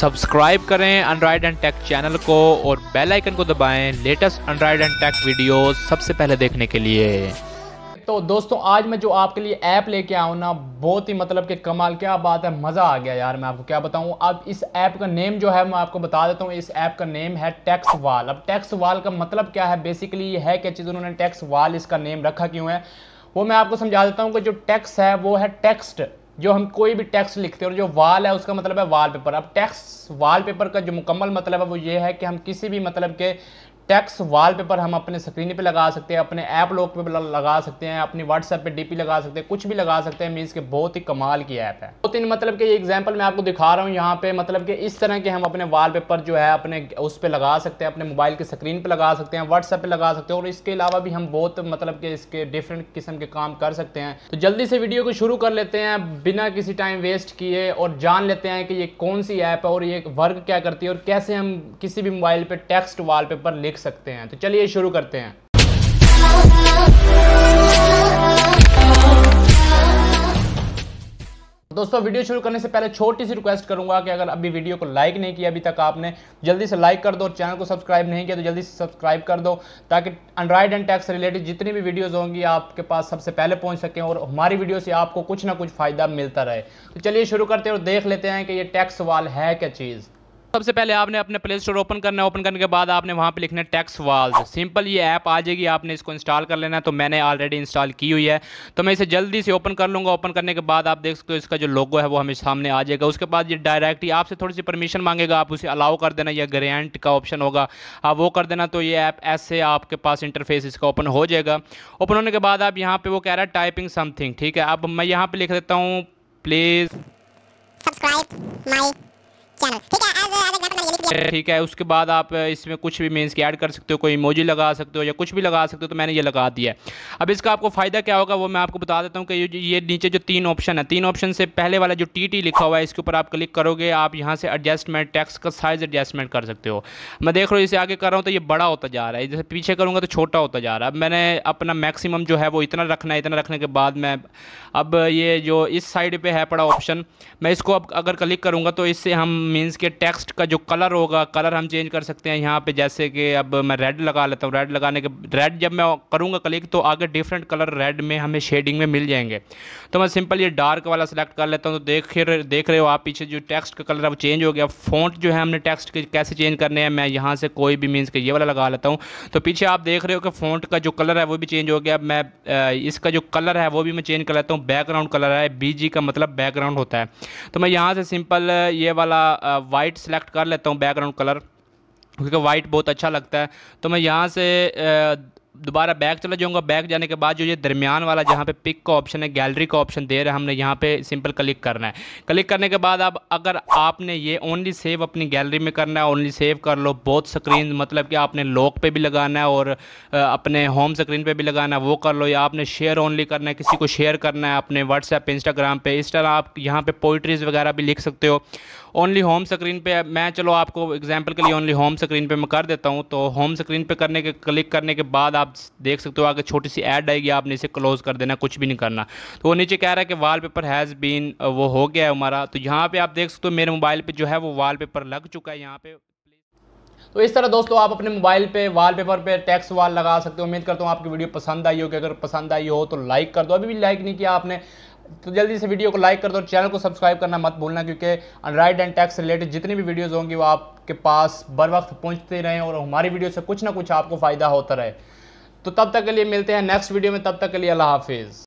subscribe करें undried and take channel को और बेल आइकन को दबाएं latest Android and tech video सबसे पहले देखने के लिए तो दोस्तों आज मैं जो आपके लिए ऐप लेके आऊँ ना बहुत ही मतलब के कमाल क्या बात है मज़ा आ गया यार मैं आपको क्या बताऊँ अब इस ऐप का नेम जो है मैं आपको बता देता हूँ इस ऐप का नेम है टैक्स वाल अब टैक्स वाल का मतलब क्या है बेसिकली ये है क्या चीज़ उन्होंने टैक्स वाल इसका नेम रखा क्यों है वो मैं आपको समझा देता हूँ कि जो टैक्स है वो है टेक्स्ट जो हम कोई भी टेक्स्ट लिखते हैं और जो वाल है उसका मतलब है वाल पेपर अब टेक्स्ट वाल पेपर का जो मुकम्मल मतलब है वो ये है कि हम किसी भी मतलब के वाल वॉलपेपर हम अपने स्क्रीन पे लगा सकते हैं अपने ऐप लॉक पे लगा सकते हैं अपनी व्हाट्सएप पे डीपी लगा सकते हैं कुछ भी लगा सकते हैं मीन्स के बहुत ही कमाल की ऐप है दो तो तीन मतलब कि एग्जांपल मैं आपको दिखा रहा हूँ यहाँ पे मतलब कि इस तरह के हम अपने वॉलपेपर जो है अपने उस पर लगा सकते हैं अपने मोबाइल की स्क्रीन पर लगा सकते हैं व्हाट्सएप पर लगा सकते हैं और इसके अलावा भी हम बहुत मतलब के इसके डिफरेंट किस्म के काम कर सकते हैं तो जल्दी से वीडियो को शुरू कर लेते हैं बिना किसी टाइम वेस्ट किए और जान लेते हैं कि ये कौन सी ऐप है और ये वर्क क्या करती है और कैसे हम किसी भी मोबाइल पर टेक्स्ट वाल लिख देख सकते हैं तो चलिए शुरू करते हैं दोस्तों वीडियो शुरू करने से पहले छोटी सी रिक्वेस्ट करूंगा कि अगर अभी वीडियो को लाइक नहीं किया अभी तक आपने जल्दी से लाइक कर दो और चैनल को सब्सक्राइब नहीं किया तो जल्दी से सब्सक्राइब कर दो ताकि एंड्राइड एंड टैक्स रिलेटेड जितनी भी वीडियोस होंगी आपके पास सबसे पहले पहुंच सकें और हमारी वीडियो से आपको कुछ ना कुछ फ़ायदा मिलता रहे तो चलिए शुरू करते हैं और देख लेते हैं कि ये टैक्स वाल है क्या चीज़ सबसे पहले आपने अपने प्ले स्टोर ओपन करना है ओपन करने के बाद आपने वहाँ पे लिखना है टैक्स वाल्स सिंपल ये ऐप आ जाएगी आपने इसको इंस्टॉल कर लेना है तो मैंने ऑलरेडी इंस्टॉल की हुई है तो मैं इसे जल्दी से ओपन कर लूँगा ओपन करने के बाद आप देख सकते हो इसका जो लोगो है वो हमें सामने आ जाएगा उसके बाद ये डायरेक्ट ही आपसे थोड़ी सी परमिशन मांगेगा आप उसे अलाउ कर देना या ग्रेंट का ऑप्शन होगा आप वो कर देना तो ये ऐप ऐसे आपके पास इंटरफेस इसका ओपन हो जाएगा ओपन होने के बाद आप यहाँ पर वो कह रहा है टाइपिंग समथिंग ठीक है अब मैं यहाँ पर लिख देता हूँ प्लीज़ सब्सक्राइब माई ठीक है उसके बाद आप इसमें कुछ भी मीन्स की ऐड कर सकते हो कोई इमोजी लगा सकते हो या कुछ भी लगा सकते हो तो मैंने ये लगा दिया है अब इसका आपको फ़ायदा क्या होगा वो मैं आपको बता देता हूँ कि ये नीचे जो तीन ऑप्शन है तीन ऑप्शन से पहले वाला जो टी टी लिखा हुआ है इसके ऊपर आप क्लिक करोगे आप यहाँ से एडजस्टमेंट टैक्स का साइज़ एडजस्टमेंट कर सकते हो मैं देख रहा हूँ इसे आगे कर रहा हूँ तो ये बड़ा होता जा रहा है जैसे पीछे करूँगा तो छोटा होता जा रहा है अब मैंने अपना मैक्सिमम जो है वो इतना रखना है इतना रखने के बाद मैं अब ये जो इस साइड पर है पड़ा ऑप्शन मैं इसको अब अगर क्लिक करूँगा तो इससे हम मीन्स के टेक्स्ट का जो कलर होगा कलर हम चेंज कर सकते हैं यहाँ पे जैसे कि अब मैं रेड लगा लेता हूँ रेड लगाने के रेड जब मैं करूँगा क्लिक तो आगे डिफरेंट कलर रेड में हमें शेडिंग में मिल जाएंगे तो मैं सिंपल ये डार्क वाला सेलेक्ट कर लेता हूँ तो देख देख रहे हो आप पीछे जो टेक्स्ट का कलर है वो चेंज हो गया फोट जो है हमने टेक्स्ट के कैसे चेंज करने हैं मैं यहाँ से कोई भी मीन्स के ये वाला लगा लेता हूँ तो पीछे आप देख रहे हो कि फोट का जो कलर है वो भी चेंज हो गया मैं इसका जो कलर है वो भी मैं चेंज कर लेता हूँ बैकग्राउंड कलर है बी का मतलब बैकग्राउंड होता है तो मैं यहाँ से सिंपल ये वाला वाइट सेलेक्ट कर लेता हूँ बैकग्राउंड कलर क्योंकि वाइट बहुत अच्छा लगता है तो मैं यहाँ से दोबारा बैक चला जाऊँगा बैक जाने के बाद जो ये दरमियान वाला जहाँ पे पिक का ऑप्शन है गैलरी का ऑप्शन दे रहे हैं हमने यहाँ पे सिंपल क्लिक करना है क्लिक करने के बाद आप अगर आपने ये ओनली सेव अपनी गैलरी में करना है ओनली सेव कर लो बहुत स्क्रीन मतलब कि आपने लॉक पे भी लगाना है और अपने होम स्क्रीन पर भी लगाना है वो कर लो या आपने शेयर ओनली करना है किसी को शेयर करना है अपने व्हाट्सएप इंस्टाग्राम पर इस तरह आप यहाँ पर पोइट्रीज़ वगैरह भी लिख सकते हो ओनली होम स्क्रीन पे मैं चलो आपको एग्जांपल के लिए ओनली होम स्क्रीन पे मैं कर देता हूँ तो होम स्क्रीन पे करने के क्लिक करने के बाद आप देख सकते हो आगे छोटी सी ऐड आएगी आपने इसे क्लोज़ कर देना कुछ भी नहीं करना तो वो नीचे कह रहा है कि वाल हैज़ बीन वो हो गया है हमारा तो यहाँ पर आप देख सकते हो मेरे मोबाइल पर जो है वो वाल लग चुका है यहाँ पर तो इस तरह दोस्तों आप अपने मोबाइल पे वॉलपेपर पे टैक्स वाल लगा सकते हो उम्मीद करता हूँ आपकी वीडियो पसंद आई होगी अगर पसंद आई हो तो लाइक कर दो अभी भी लाइक नहीं किया आपने तो जल्दी से वीडियो को लाइक कर दो और चैनल को सब्सक्राइब करना मत भूलना क्योंकि राइट एंड टैक्स रिलेटेड जितनी भी वीडियोज़ होंगी वो आपके पास बर वक्त पहुँचते रहें और हमारी वीडियो से कुछ ना कुछ आपको फ़ायदा होता रहे तो तब तक के लिए मिलते हैं नेक्स्ट वीडियो में तब तक के लिए अल्लाह हाफिज़